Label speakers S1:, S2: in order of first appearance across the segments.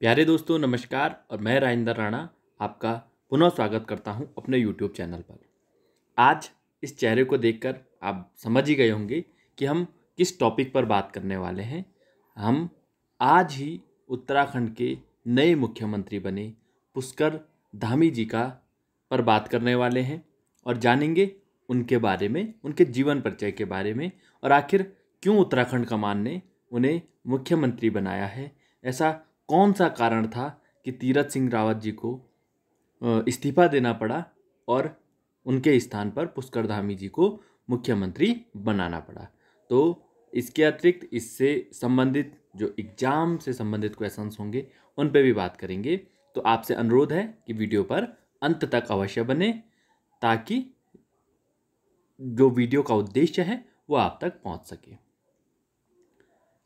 S1: प्यारे दोस्तों नमस्कार और मैं राजेंद्र राणा आपका पुनः स्वागत करता हूं अपने यूट्यूब चैनल पर आज इस चेहरे को देखकर आप समझ ही गए होंगे कि हम किस टॉपिक पर बात करने वाले हैं हम आज ही उत्तराखंड के नए मुख्यमंत्री बने पुष्कर धामी जी का पर बात करने वाले हैं और जानेंगे उनके बारे में उनके जीवन परिचय के बारे में और आखिर क्यों उत्तराखंड कमान ने उन्हें मुख्यमंत्री बनाया है ऐसा कौन सा कारण था कि तीरथ सिंह रावत जी को इस्तीफा देना पड़ा और उनके स्थान पर पुष्कर धामी जी को मुख्यमंत्री बनाना पड़ा तो इसके अतिरिक्त इससे संबंधित जो एग्ज़ाम से संबंधित क्वेश्चंस होंगे उन पर भी बात करेंगे तो आपसे अनुरोध है कि वीडियो पर अंत तक अवश्य बने ताकि जो वीडियो का उद्देश्य है वो आप तक पहुंच सके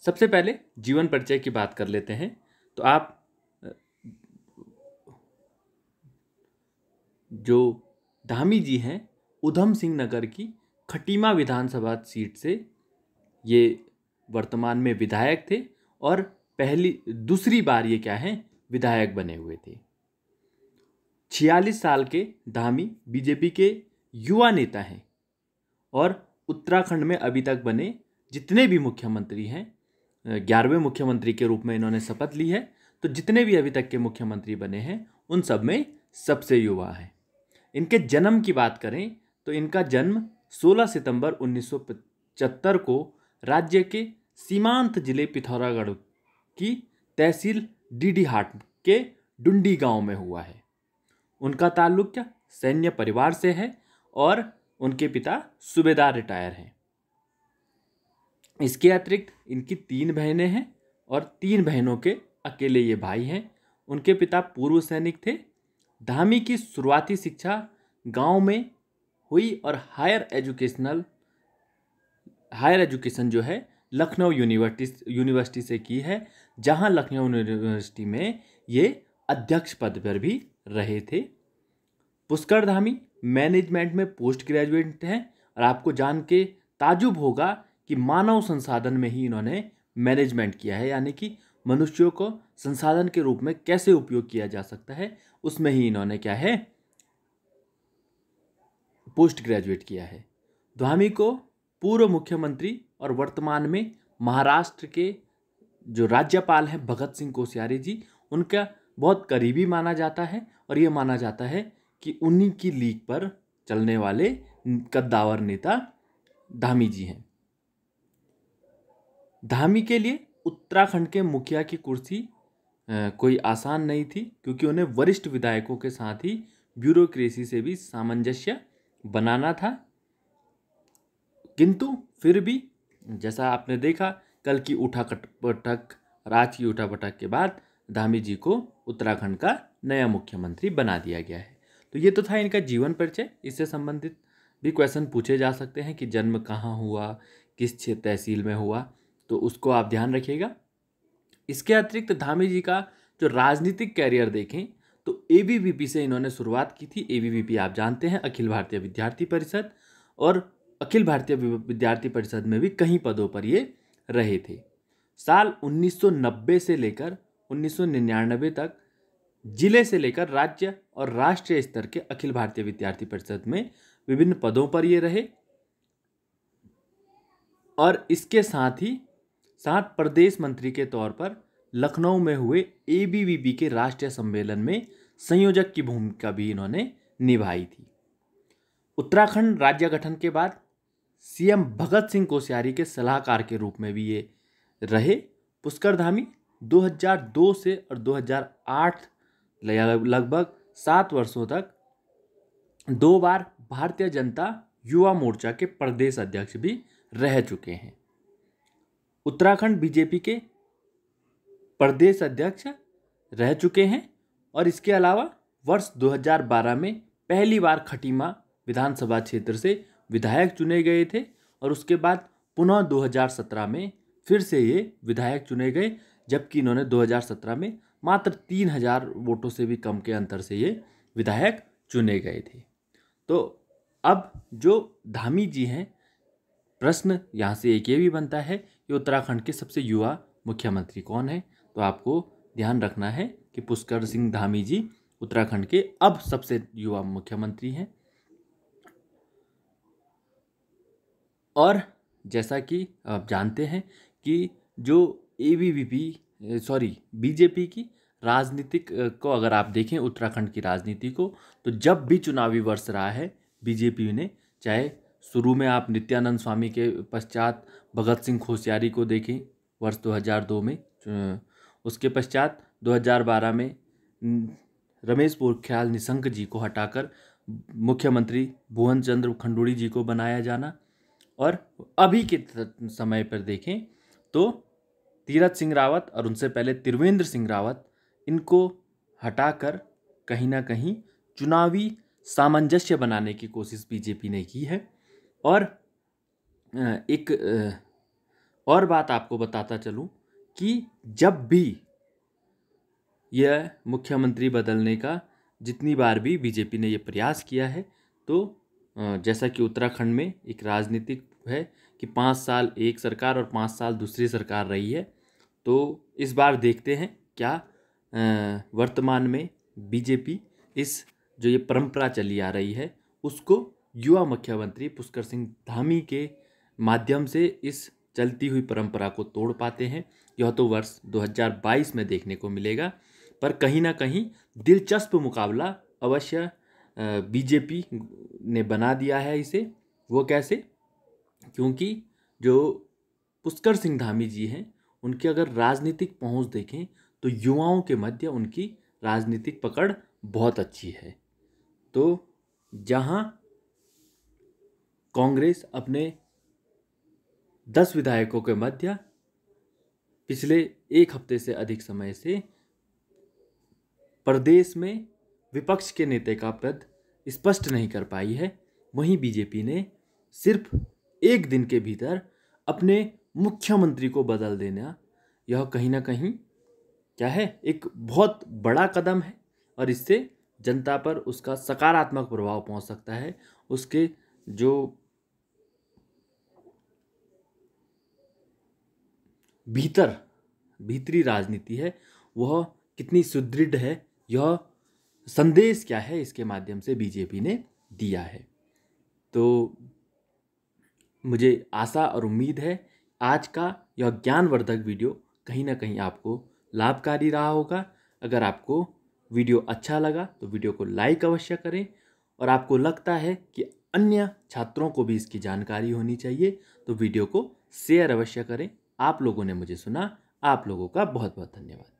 S1: सबसे पहले जीवन परिचय की बात कर लेते हैं तो आप जो धामी जी हैं उधम सिंह नगर की खटीमा विधानसभा सीट से ये वर्तमान में विधायक थे और पहली दूसरी बार ये क्या है विधायक बने हुए थे छियालीस साल के धामी बीजेपी के युवा नेता हैं और उत्तराखंड में अभी तक बने जितने भी मुख्यमंत्री हैं ग्यारहवें मुख्यमंत्री के रूप में इन्होंने शपथ ली है तो जितने भी अभी तक के मुख्यमंत्री बने हैं उन सब में सबसे युवा है इनके जन्म की बात करें तो इनका जन्म 16 सितंबर उन्नीस को राज्य के सीमांत जिले पिथौरागढ़ की तहसील डीडी हाट के डुंडी गांव में हुआ है उनका ताल्लुक सैन्य परिवार से है और उनके पिता सूबेदार रिटायर हैं इसके अतिरिक्त इनकी तीन बहनें हैं और तीन बहनों के अकेले ये भाई हैं उनके पिता पूर्व सैनिक थे धामी की शुरुआती शिक्षा गांव में हुई और हायर एजुकेशनल हायर एजुकेशन जो है लखनऊ यूनिवर्सिटी यूनिवर्सिटी से की है जहां लखनऊ यूनिवर्सिटी में ये अध्यक्ष पद पर भी रहे थे पुष्कर धामी मैनेजमेंट में पोस्ट ग्रेजुएट हैं और आपको जान के ताजुब होगा कि मानव संसाधन में ही इन्होंने मैनेजमेंट किया है यानी कि मनुष्यों को संसाधन के रूप में कैसे उपयोग किया जा सकता है उसमें ही इन्होंने क्या है पोस्ट ग्रेजुएट किया है धामी को पूर्व मुख्यमंत्री और वर्तमान में महाराष्ट्र के जो राज्यपाल हैं भगत सिंह कोश्यारी जी उनका बहुत करीबी माना जाता है और ये माना जाता है कि उन्हीं की लीक पर चलने वाले कद्दावर नेता धामी जी हैं धामी के लिए उत्तराखंड के मुखिया की कुर्सी कोई आसान नहीं थी क्योंकि उन्हें वरिष्ठ विधायकों के साथ ही ब्यूरोक्रेसी से भी सामंजस्य बनाना था किंतु फिर भी जैसा आपने देखा कल की उठाकट बैठक राज की उठा बैठक के बाद धामी जी को उत्तराखंड का नया मुख्यमंत्री बना दिया गया है तो ये तो था इनका जीवन परिचय इससे संबंधित भी क्वेश्चन पूछे जा सकते हैं कि जन्म कहाँ हुआ किस तहसील में हुआ तो उसको आप ध्यान रखिएगा इसके अतिरिक्त धामी जी का जो राजनीतिक कैरियर देखें तो ए से इन्होंने शुरुआत की थी ए आप जानते हैं अखिल भारतीय विद्यार्थी परिषद और अखिल भारतीय विद्यार्थी परिषद में भी कई पदों पर ये रहे थे साल 1990 से लेकर 1999 तक जिले से लेकर राज्य और राष्ट्रीय स्तर के अखिल भारतीय विद्यार्थी परिषद में विभिन्न पदों पर ये रहे और इसके साथ ही साथ प्रदेश मंत्री के तौर पर लखनऊ में हुए ए के राष्ट्रीय सम्मेलन में संयोजक की भूमिका भी इन्होंने निभाई थी उत्तराखंड राज्य गठन के बाद सीएम भगत सिंह कोश्यारी के सलाहकार के रूप में भी ये रहे पुष्कर धामी 2002 से और 2008 लगभग सात वर्षों तक दो बार भारतीय जनता युवा मोर्चा के प्रदेश अध्यक्ष भी रह चुके हैं उत्तराखंड बीजेपी के प्रदेश अध्यक्ष रह चुके हैं और इसके अलावा वर्ष 2012 में पहली बार खटीमा विधानसभा क्षेत्र से विधायक चुने गए थे और उसके बाद पुनः 2017 में फिर से ये विधायक चुने गए जबकि इन्होंने 2017 में मात्र तीन हजार वोटों से भी कम के अंतर से ये विधायक चुने गए थे तो अब जो धामी जी हैं प्रश्न यहाँ से एक ये भी बनता है ये उत्तराखंड के सबसे युवा मुख्यमंत्री कौन है तो आपको ध्यान रखना है कि पुष्कर सिंह धामी जी उत्तराखंड के अब सबसे युवा मुख्यमंत्री हैं और जैसा कि आप जानते हैं कि जो ए सॉरी बीजेपी की राजनीतिक को अगर आप देखें उत्तराखंड की राजनीति को तो जब भी चुनावी वर्ष रहा है बीजेपी ने चाहे शुरू में आप नित्यानंद स्वामी के पश्चात भगत सिंह खोसियारी को देखें वर्ष 2002 में उसके पश्चात 2012 में रमेश पोखरियाल निशंक जी को हटाकर मुख्यमंत्री भुवन चंद्र खंडूड़ी जी को बनाया जाना और अभी के समय पर देखें तो तीरथ सिंह रावत और उनसे पहले त्रिवेंद्र सिंह रावत इनको हटाकर कहीं ना कहीं चुनावी सामंजस्य बनाने की कोशिश बीजेपी ने की है और एक और बात आपको बताता चलूँ कि जब भी यह मुख्यमंत्री बदलने का जितनी बार भी बीजेपी ने यह प्रयास किया है तो जैसा कि उत्तराखंड में एक राजनीतिक है कि पाँच साल एक सरकार और पाँच साल दूसरी सरकार रही है तो इस बार देखते हैं क्या वर्तमान में बीजेपी इस जो ये परंपरा चली आ रही है उसको युवा मुख्यमंत्री पुष्कर सिंह धामी के माध्यम से इस चलती हुई परंपरा को तोड़ पाते हैं यह तो वर्ष 2022 में देखने को मिलेगा पर कहीं ना कहीं दिलचस्प मुकाबला अवश्य बीजेपी ने बना दिया है इसे वो कैसे क्योंकि जो पुष्कर सिंह धामी जी हैं उनकी अगर राजनीतिक पहुंच देखें तो युवाओं के मध्य उनकी राजनीतिक पकड़ बहुत अच्छी है तो जहां कांग्रेस अपने दस विधायकों के मध्य पिछले एक हफ्ते से अधिक समय से प्रदेश में विपक्ष के नेता का पद स्पष्ट नहीं कर पाई है वहीं बीजेपी ने सिर्फ एक दिन के भीतर अपने मुख्यमंत्री को बदल देना यह कहीं ना कहीं क्या है एक बहुत बड़ा कदम है और इससे जनता पर उसका सकारात्मक प्रभाव पहुंच सकता है उसके जो भीतर भीतरी राजनीति है वह कितनी सुदृढ़ है यह संदेश क्या है इसके माध्यम से बीजेपी ने दिया है तो मुझे आशा और उम्मीद है आज का यह ज्ञानवर्धक वीडियो कहीं ना कहीं आपको लाभकारी रहा होगा अगर आपको वीडियो अच्छा लगा तो वीडियो को लाइक अवश्य करें और आपको लगता है कि अन्य छात्रों को भी इसकी जानकारी होनी चाहिए तो वीडियो को शेयर अवश्य करें आप लोगों ने मुझे सुना आप लोगों का बहुत बहुत धन्यवाद